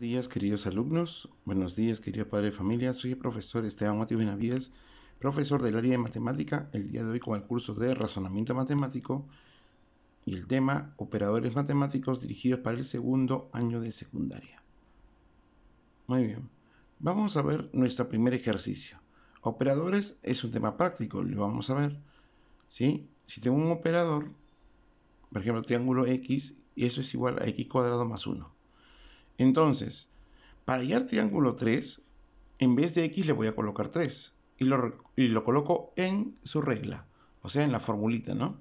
Buenos días queridos alumnos, buenos días queridos padres de familia, soy el profesor Esteban Mati Benavides, profesor del área de matemática, el día de hoy con el curso de razonamiento matemático y el tema operadores matemáticos dirigidos para el segundo año de secundaria. Muy bien, vamos a ver nuestro primer ejercicio. Operadores es un tema práctico, lo vamos a ver. Si tengo un operador, por ejemplo triángulo X, y eso es igual a X cuadrado más 1 entonces, para hallar triángulo 3, en vez de x le voy a colocar 3 y lo, coloco en su regla, o sea, en la formulita, ¿no?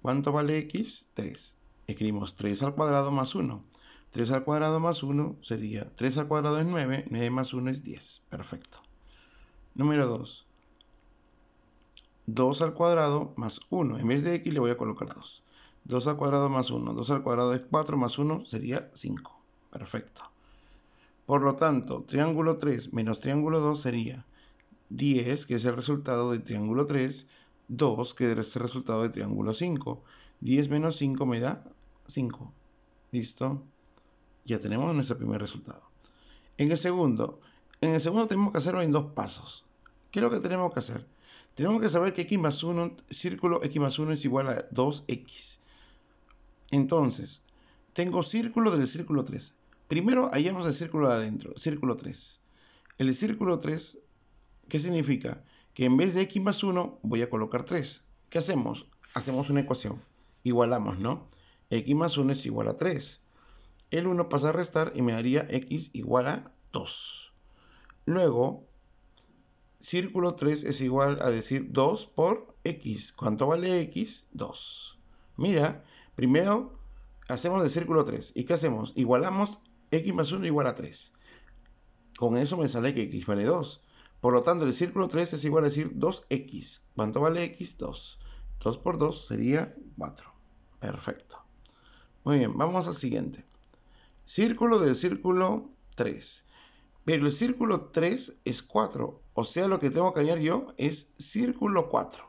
¿Cuánto vale x? 3. Escribimos 3 al cuadrado más 1. 3 al cuadrado más 1 sería 3 al cuadrado es 9, 9 más 1 es 10. Perfecto. Número 2. 2 al cuadrado más 1. En vez de x le voy a colocar 2. 2 al cuadrado más 1. 2 al cuadrado es 4 más 1 sería 5. Perfecto. Por lo tanto, triángulo 3 menos triángulo 2 sería 10, que es el resultado de triángulo 3, 2, que es el resultado de triángulo 5. 10 menos 5 me da 5. ¿Listo? Ya tenemos nuestro primer resultado. En el segundo, en el segundo tenemos que hacerlo en dos pasos. ¿Qué es lo que tenemos que hacer? Tenemos que saber que x más 1, círculo x más 1 es igual a 2x. Entonces, tengo círculo del círculo 3. Primero hallamos el círculo de adentro, círculo 3. El círculo 3, ¿qué significa? Que en vez de x más 1 voy a colocar 3. ¿Qué hacemos? Hacemos una ecuación. Igualamos, ¿no? x más 1 es igual a 3. El 1 pasa a restar y me daría x igual a 2. Luego, círculo 3 es igual a decir 2 por x. ¿Cuánto vale x? 2. Mira, primero hacemos el círculo 3. ¿Y qué hacemos? Igualamos x más 1 igual a 3. Con eso me sale que x vale 2. Por lo tanto, el círculo 3 es igual a decir 2x. ¿Cuánto vale x? 2. 2 por 2 sería 4. Perfecto. Muy bien, vamos al siguiente. Círculo del círculo 3. Pero el círculo 3 es 4. O sea, lo que tengo que añadir yo es círculo 4.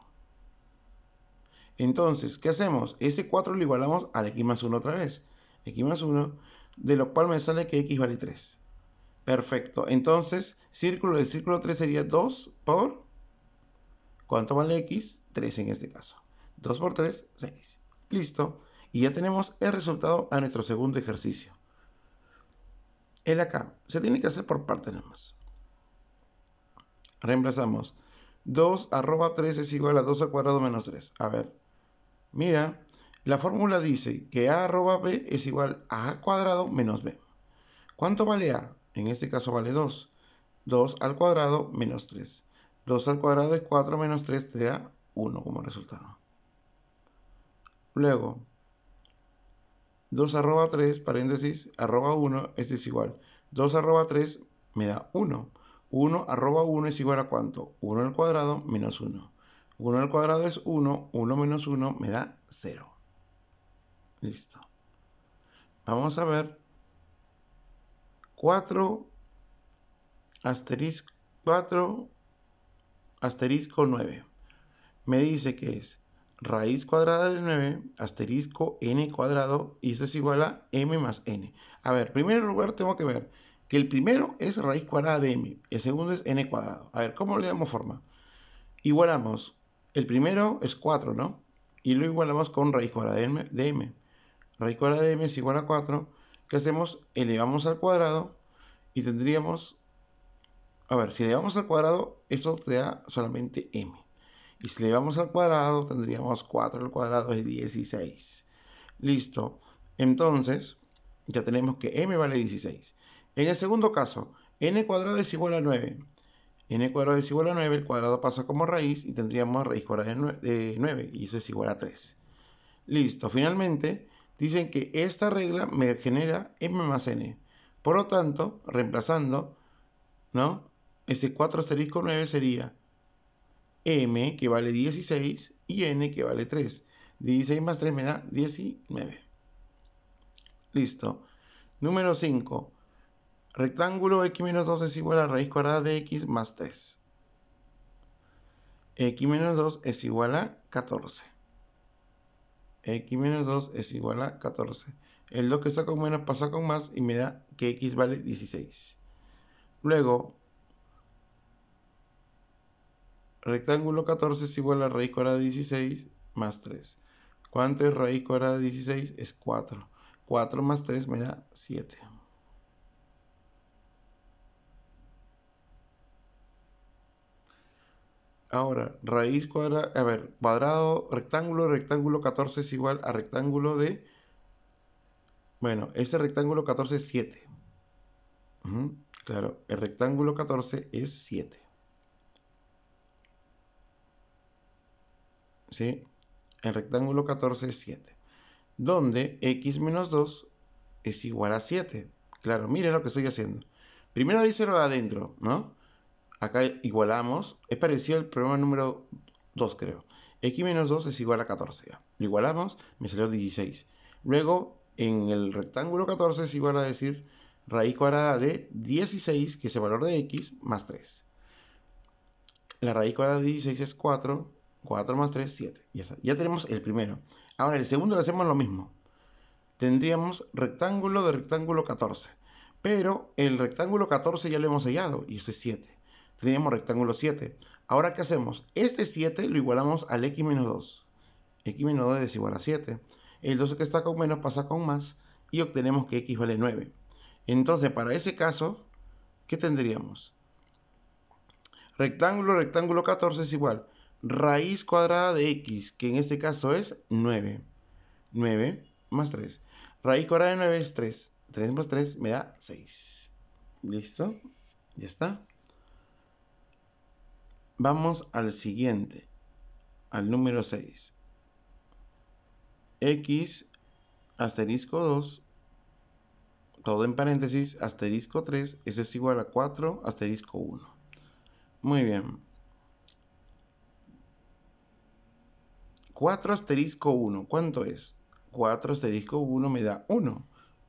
Entonces, ¿qué hacemos? Ese 4 lo igualamos al x más 1 otra vez. x más 1 de lo cual me sale que x vale 3. Perfecto. Entonces, círculo del círculo 3 sería 2 por... ¿Cuánto vale x? 3 en este caso. 2 por 3, 6. Listo. Y ya tenemos el resultado a nuestro segundo ejercicio. El acá. Se tiene que hacer por partes nada más. Reemplazamos. 2 arroba 3 es igual a 2 al cuadrado menos 3. A ver. Mira, la fórmula dice que a arroba b es igual a a cuadrado menos b. ¿Cuánto vale a? En este caso vale 2. 2 al cuadrado menos 3. 2 al cuadrado es 4 menos 3 te da 1 como resultado. Luego, 2 arroba 3, paréntesis, arroba 1, este es igual. 2 arroba 3 me da 1. 1 arroba 1 es igual a cuánto? 1 al cuadrado menos 1. 1 al cuadrado es 1, 1 menos 1 me da 0. Listo. Vamos a ver. 4 asterisco 4 asterisco 9. Me dice que es raíz cuadrada de 9 asterisco n cuadrado y eso es igual a m más n. A ver, primero lugar tengo que ver que el primero es raíz cuadrada de m, el segundo es n cuadrado. A ver, ¿cómo le damos forma? Igualamos, el primero es 4, ¿no? Y lo igualamos con raíz cuadrada de m raíz cuadrada de m es igual a 4. ¿Qué hacemos? Elevamos al cuadrado y tendríamos... A ver, si elevamos al cuadrado, eso te da solamente m. Y si elevamos al cuadrado, tendríamos 4 al cuadrado es 16. Listo. Entonces, ya tenemos que m vale 16. En el segundo caso, n cuadrado es igual a 9. n cuadrado es igual a 9, el cuadrado pasa como raíz y tendríamos raíz cuadrada de 9, y eso es igual a 3. Listo, finalmente dicen que esta regla me genera m más n. Por lo tanto, reemplazando, ¿no? Ese 4 asterisco 9 sería m que vale 16 y n que vale 3. 16 más 3 me da 19. Listo. Número 5. Rectángulo x menos 2 es igual a raíz cuadrada de x más 3. x menos 2 es igual a 14 x menos 2 es igual a 14. El 2 que está con menos pasa con más y me da que x vale 16. Luego, rectángulo 14 es igual a raíz cuadrada de 16 más 3. ¿Cuánto es raíz cuadrada de 16? Es 4. 4 más 3 me da 7. Ahora, raíz cuadrada, a ver, cuadrado, rectángulo, rectángulo 14 es igual a rectángulo de... Bueno, ese rectángulo 14 es 7. Claro, el rectángulo 14 es 7. ¿Sí? El rectángulo 14 es 7. Donde x menos 2 es igual a 7. Claro, miren lo que estoy haciendo. Primero de adentro, ¿no? acá igualamos, es parecido al problema número 2 creo. X menos 2 es igual a 14. Lo igualamos, me salió 16. Luego, en el rectángulo 14 es igual a decir raíz cuadrada de 16, que es el valor de X, más 3. La raíz cuadrada de 16 es 4, 4 más 3, 7. Ya, tenemos el primero. Ahora, el segundo le hacemos lo mismo. Tendríamos rectángulo de rectángulo 14. Pero el rectángulo 14 ya lo hemos sellado y esto es 7. Teníamos rectángulo 7. Ahora, ¿qué hacemos? Este 7 lo igualamos al x menos 2. x menos 2 es igual a 7. El 12 que está con menos pasa con más y obtenemos que x vale 9. Entonces, para ese caso, ¿qué tendríamos? Rectángulo, rectángulo 14 es igual. Raíz cuadrada de x, que en este caso es 9. 9 más 3. Raíz cuadrada de 9 es 3. 3 más 3 me da 6. ¿Listo? Ya está. Vamos al siguiente, al número 6. X asterisco 2, todo en paréntesis, asterisco 3, eso es igual a 4 asterisco 1. Muy bien. 4 asterisco 1, ¿cuánto es? 4 asterisco 1 me da 1.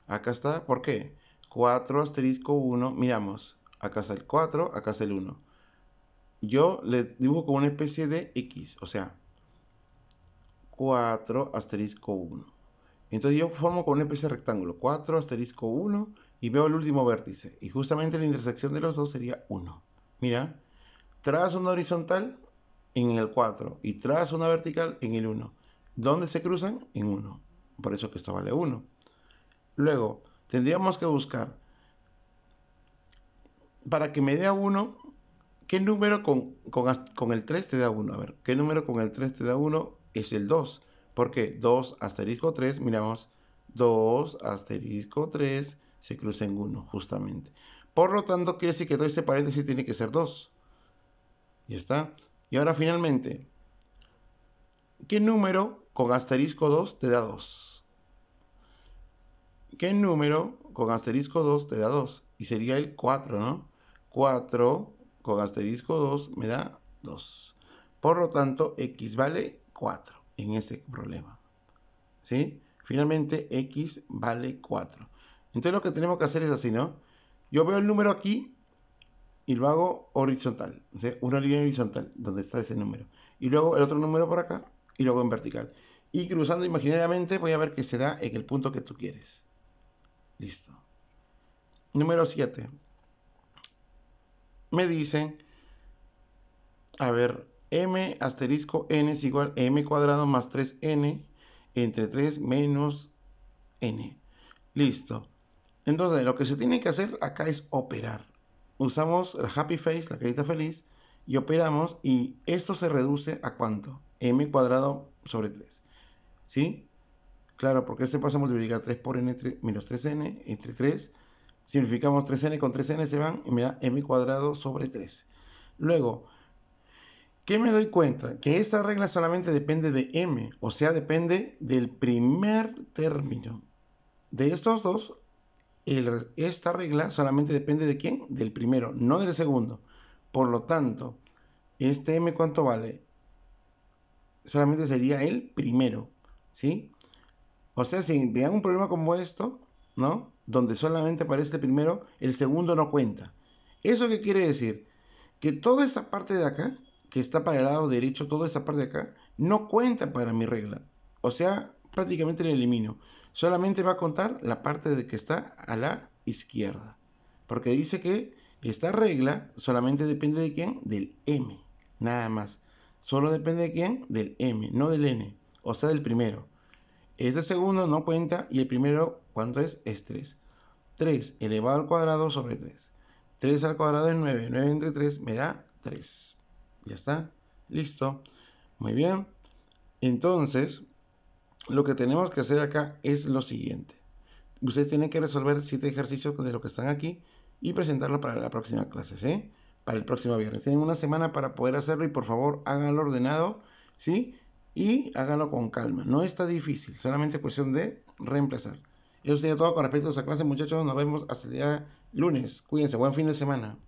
Acá está, ¿por qué? 4 asterisco 1, miramos, acá está el 4, acá está el 1 yo le dibujo con una especie de X, o sea, 4 asterisco 1. Entonces yo formo con una especie de rectángulo, 4 asterisco 1 y veo el último vértice. Y justamente la intersección de los dos sería 1. Mira, trazo una horizontal en el 4 y trazo una vertical en el 1. ¿Dónde se cruzan? En 1. Por eso que esto vale 1. Luego, tendríamos que buscar, para que me dé a 1, ¿Qué número con, con, el 3 te da 1? A ver, ¿qué número con el 3 te da 1? Es el 2. Porque 2 asterisco 3, miramos, 2 asterisco 3 se cruza en 1, justamente. Por lo tanto, quiere decir que todo ese paréntesis tiene que ser 2. Ya está. Y ahora finalmente, ¿qué número con asterisco 2 te da 2? ¿Qué número con asterisco 2 te da 2? Y sería el 4, ¿no? 4 con disco 2 me da 2. Por lo tanto, x vale 4 en ese problema. ¿Sí? Finalmente, x vale 4. Entonces lo que tenemos que hacer es así, ¿no? Yo veo el número aquí y lo hago horizontal. de una línea horizontal donde está ese número. Y luego el otro número por acá y luego en vertical. Y cruzando imaginariamente voy a ver que se da en el punto que tú quieres. Listo. Número 7 me dicen, a ver, m asterisco n es igual a m cuadrado más 3n entre 3 menos n. Listo. Entonces, lo que se tiene que hacer acá es operar. Usamos la happy face, la carita feliz, y operamos y esto se reduce a cuánto? m cuadrado sobre 3. ¿Sí? Claro, porque se este pasa a multiplicar 3 por n menos 3n entre 3 Simplificamos 3n con 3n se van y me da m cuadrado sobre 3. Luego, ¿qué me doy cuenta? Que esta regla solamente depende de m, o sea, depende del primer término. De estos dos, esta regla solamente depende de quién? Del primero, no del segundo. Por lo tanto, este m cuánto vale? Solamente sería el primero, ¿sí? O sea, si vean un problema como esto, ¿no? donde solamente aparece el primero, el segundo no cuenta. ¿Eso qué quiere decir? Que toda esa parte de acá, que está para el lado derecho, toda esa parte de acá, no cuenta para mi regla. O sea, prácticamente la elimino. Solamente va a contar la parte de que está a la izquierda. Porque dice que esta regla solamente depende de quién? Del M. Nada más. Solo depende de quién? Del M, no del N. O sea, del primero. Este segundo no cuenta y el primero cuánto es es 3. 3 elevado al cuadrado sobre 3. 3 al cuadrado es 9. 9 entre 3 me da 3. Ya está. Listo. Muy bien. Entonces, lo que tenemos que hacer acá es lo siguiente. Ustedes tienen que resolver 7 ejercicios de lo que están aquí y presentarlo para la próxima clase, ¿sí? Para el próximo viernes. Tienen una semana para poder hacerlo y por favor háganlo ordenado, ¿sí? y hágalo con calma. No está difícil, solamente cuestión de reemplazar. Eso sería todo con respecto a esa clase, muchachos. Nos vemos hasta el día lunes. Cuídense, buen fin de semana.